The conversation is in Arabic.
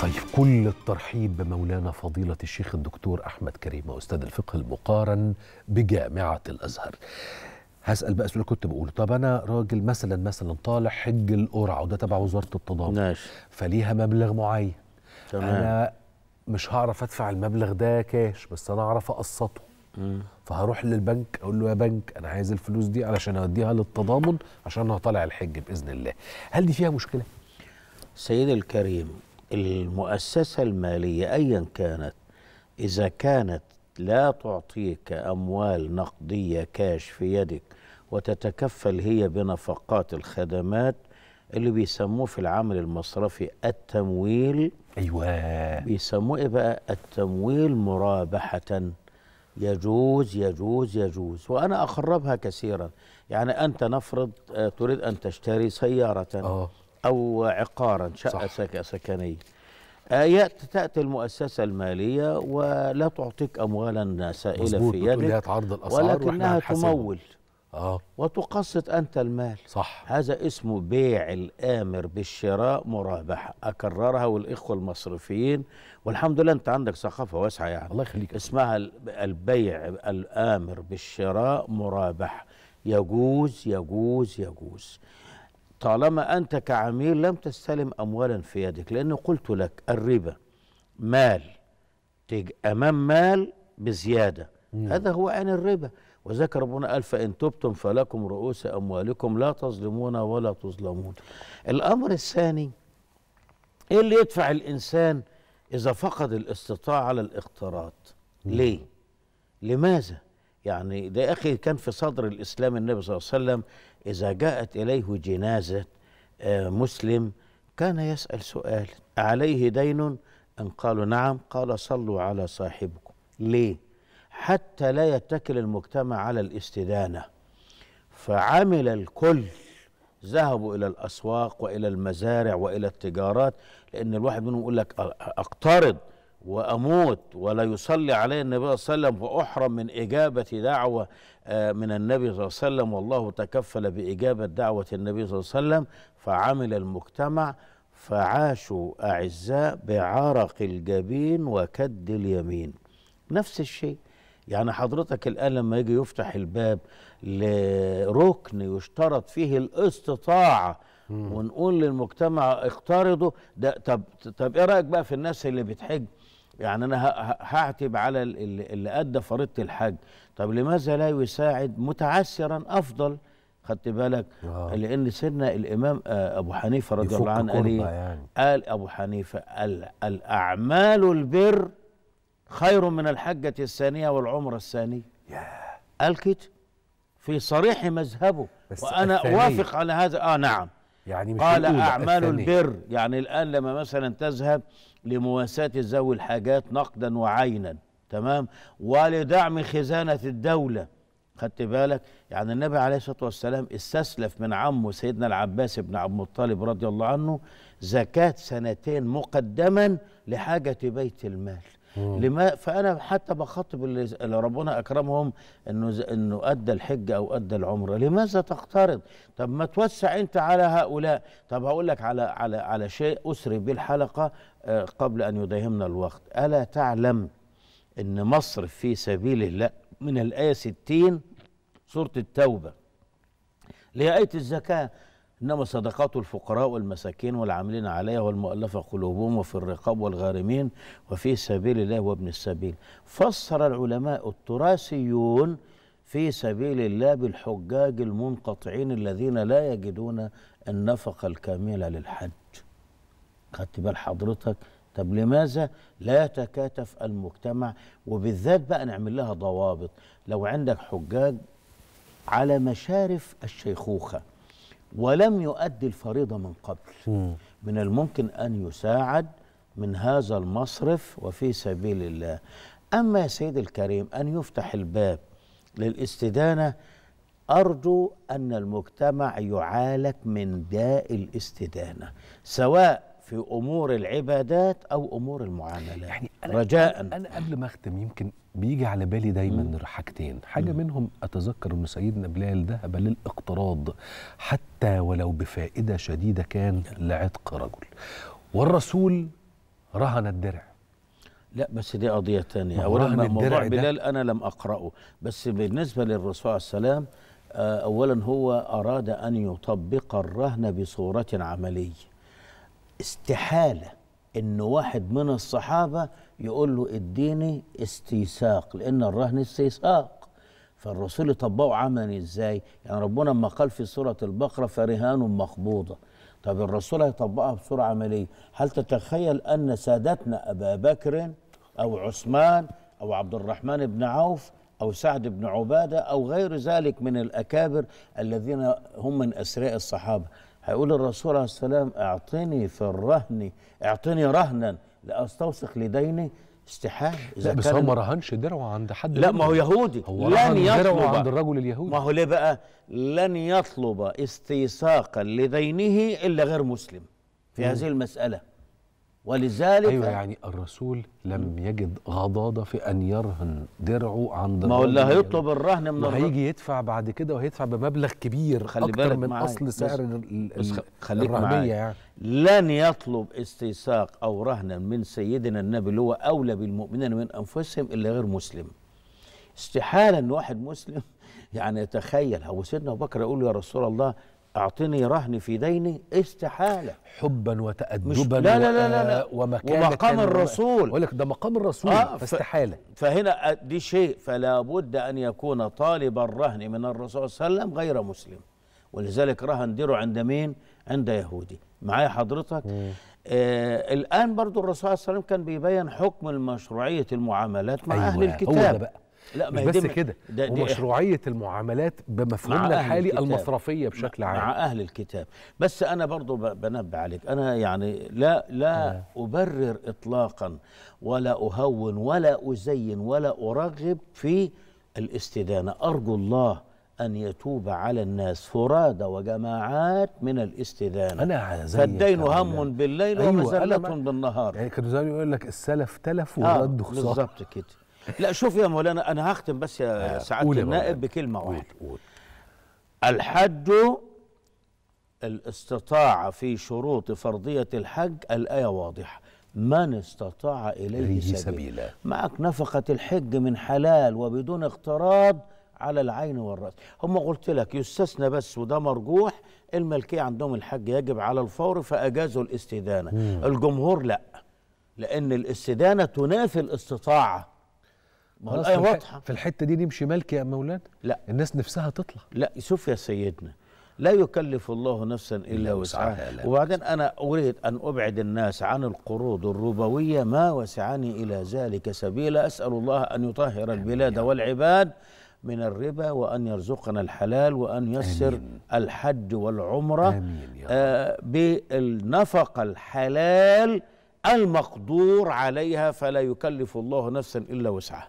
طيب كل الترحيب بمولانا فضيلة الشيخ الدكتور أحمد كريم أستاذ الفقه المقارن بجامعة الأزهر هسأل بقى سؤال كنت بقوله طب أنا راجل مثلا مثلا طالع حج القرعة وده تبع وزارة التضامن ماشي فليها مبلغ معين تمام. أنا مش هعرف أدفع المبلغ ده كاش بس أنا أعرف أقسطه فهروح للبنك اقول له يا بنك انا عايز الفلوس دي علشان اوديها للتضامن عشان انا طالع الحج باذن الله هل دي فيها مشكله سيدي الكريم المؤسسة المالية أيا كانت إذا كانت لا تعطيك أموال نقدية كاش في يدك وتتكفل هي بنفقات الخدمات اللي بيسموه في العمل المصرفي التمويل ايوه بيسموه ايه بقى التمويل مرابحه يجوز يجوز يجوز وانا اخربها كثيرا يعني انت نفرض آه، تريد ان تشتري سياره أوه. أو عقارا شقة صح. سكنية آه، يأتي تأتي المؤسسة المالية ولا تعطيك أموالا سائلة في يدك ولكنها تمول آه. وتقسط أنت المال صح هذا اسمه بيع الآمر بالشراء مرابحة أكررها والإخوة المصرفيين والحمد لله أنت عندك ثقافة واسعة يعني الله يخليك اسمها البيع الآمر بالشراء مرابحة يجوز يجوز يجوز طالما أنت كعميل لم تستلم أموالا في يدك لأن قلت لك الربا مال أمام مال بزيادة مم. نعم. هذا هو عن الربا وذكر ربنا قال فإن تبتم فلكم رؤوس أموالكم لا تظلمون ولا تظلمون الأمر الثاني إيه اللي يدفع الإنسان إذا فقد الاستطاعة على الاقتراض نعم. ليه؟ لماذا؟ يعني ده أخي كان في صدر الإسلام النبي صلى الله عليه وسلم إذا جاءت إليه جنازة آه، مسلم كان يسأل سؤال عليه دين أن قالوا نعم قال صلوا على صاحبكم ليه حتى لا يتكل المجتمع على الاستدانة فعمل الكل ذهبوا إلى الأسواق وإلى المزارع وإلى التجارات لأن الواحد منهم يقول لك أقترض وأموت ولا يصلي علي النبي صلى الله عليه وسلم وأحرم من إجابة دعوة آه، من النبي صلى الله عليه وسلم والله تكفل بإجابة دعوة النبي صلى الله عليه وسلم فعمل المجتمع فعاشوا أعزاء بعرق الجبين وكد اليمين نفس الشيء يعني حضرتك الآن لما يجي يفتح الباب لركن يشترط فيه الاستطاعة ونقول للمجتمع اقترضوا ده طب طب ايه رايك بقى في الناس اللي بتحج يعني انا هعتب على اللي ادى فريضه الحج طب لماذا لا يساعد متعسرا افضل خدت بالك آه. لان سيدنا الامام آه، ابو حنيفه رضي الله عنه قال إيه؟ يعني. قال ابو حنيفه الاعمال البر خير من الحجه الثانيه والعمره الثانيه قال كده في صريح مذهبه وانا اوافق على هذا اه نعم يعني مش قال أعمال البر يعني الآن لما مثلا تذهب لمواساة ذوي الحاجات نقدا وعينا تمام ولدعم خزانة الدولة خدت بالك يعني النبي عليه الصلاة والسلام استسلف من عمه سيدنا العباس بن عبد المطلب رضي الله عنه زكاة سنتين مقدما لحاجة بيت المال لما فانا حتى بخاطب اللي ربنا اكرمهم انه انه ادى الحج او ادى العمره لماذا تقترض طب ما توسع انت على هؤلاء طب هقول لك على على على شيء اسري بالحلقه آه، قبل ان يداهمنا الوقت الا تعلم ان مصر في سبيل الله من الايه 60 سوره التوبه اللي هي ايه الزكاه إنما صدقات الفقراء والمساكين والعاملين عليها والمؤلفة قلوبهم وفي الرقاب والغارمين وفي سبيل الله وابن السبيل فسر العلماء التراثيون في سبيل الله بالحجاج المنقطعين الذين لا يجدون النفقة الكاملة للحج خدت بال حضرتك طب لماذا لا يتكاتف المجتمع وبالذات بقى نعمل لها ضوابط لو عندك حجاج على مشارف الشيخوخه ولم يؤدي الفريضة من قبل من الممكن أن يساعد من هذا المصرف وفي سبيل الله أما يا سيد الكريم أن يفتح الباب للاستدانة أرجو أن المجتمع يعالج من داء الاستدانة سواء في امور العبادات او امور المعاملات يعني أنا رجاء انا قبل ما اختم يمكن بيجي على بالي دايما حاجتين حاجه مم. منهم اتذكر ان سيدنا بلال ذهب للاقتراض حتى ولو بفائده شديده كان لعتق رجل والرسول رهن الدرع لا بس دي قضيه ثانيه اولا موضوع بلال انا لم اقراه بس بالنسبه للرسول عليه السلام آه، اولا هو اراد ان يطبق الرهن بصوره عمليه استحالة انه واحد من الصحابة يقول له اديني استيثاق لان الرهن استيثاق فالرسول طبقه عملي ازاي يعني ربنا لما قال في سورة البقرة فرهان مقبوضة طب الرسول هيطبقها بصورة عملية هل تتخيل أن سادتنا أبا بكر أو عثمان أو عبد الرحمن بن عوف أو سعد بن عبادة أو غير ذلك من الأكابر الذين هم من أسراء الصحابة هيقول الرسول عليه السلام اعطني في الرهن اعطني رهنا لاستوثق لديني استحاله لا بس هو ما رهنش درعه عند حد لا ما هو يهودي هو لن يطلب عند الرجل اليهودي ما هو ليه بقى لن يطلب استيثاقا لدينه الا غير مسلم في مم. هذه المساله ولذلك ايوه يعني الرسول لم يجد غضاضه في ان يرهن درعه عند ما هو اللي هيطلب الرهن من الرهن هيجي يدفع بعد كده وهيدفع بمبلغ كبير خلي اكتر بالك من معاي. اصل سعر بس خليك معايا يعني لن يطلب استيثاق او رهنا من سيدنا النبي اللي هو اولى بالمؤمنين من انفسهم الا غير مسلم استحاله ان واحد مسلم يعني يتخيل هو سيدنا ابو بكر يقول يا رسول الله أعطني رهن في ديني استحالة حبا وتأدبا لا لا لا لا, لا آه، ومكانة ومقام الرسول أقول لك ده مقام الرسول آه فاستحالة فهنا آه، دي شيء فلا بد أن يكون طالب الرهن من الرسول صلى الله عليه وسلم غير مسلم ولذلك رهن ديره عند مين؟ عند يهودي معايا حضرتك؟ آه الآن برضو الرسول صلى الله عليه وسلم كان بيبين حكم المشروعيه المعاملات مع أيوة أهل الكتاب هو ده بقى لا ما مش بس كده ومشروعيه المعاملات بمفهومنا الحالي المصرفيه بشكل عام مع اهل الكتاب بس انا برضو بنبه عليك انا يعني لا لا آه. ابرر اطلاقا ولا اهون ولا ازين ولا ارغب في الاستدانه ارجو الله أن يتوب على الناس فرادى وجماعات من الاستدانة أنا فالدين هم بالليل أيوة ومزلة بالنهار يعني كانوا زمان يقول لك السلف تلف آه، والرد خسارة بالظبط كده لا شوف يا مولانا انا هختم بس يا آه، سعاده النائب بكلمه واحده الحج الاستطاعه في شروط فرضيه الحج الايه واضحه من استطاع اليه سبيلا سبيل. معك نفقه الحج من حلال وبدون اقتراض على العين والراس هم قلت لك يستثنى بس وده مرجوح الملكيه عندهم الحج يجب على الفور فاجازوا الاستدانه مم. الجمهور لا لان الاستدانه تنافي الاستطاعه ما هو الايه واضحه في الحته دي نمشي ملك يا مولانا لا الناس نفسها تطلع لا شوف يا سيدنا لا يكلف الله نفسا الا وسعها وبعدين انا اريد ان ابعد الناس عن القروض الربويه ما وسعني الى ذلك سبيلا اسال الله ان يطهر البلاد والعباد من الربا وأن يرزقنا الحلال وأن يسر آمين. الحج والعمرة آمين آه بالنفقة الحلال المقدور عليها فلا يكلف الله نفسا إلا وسعها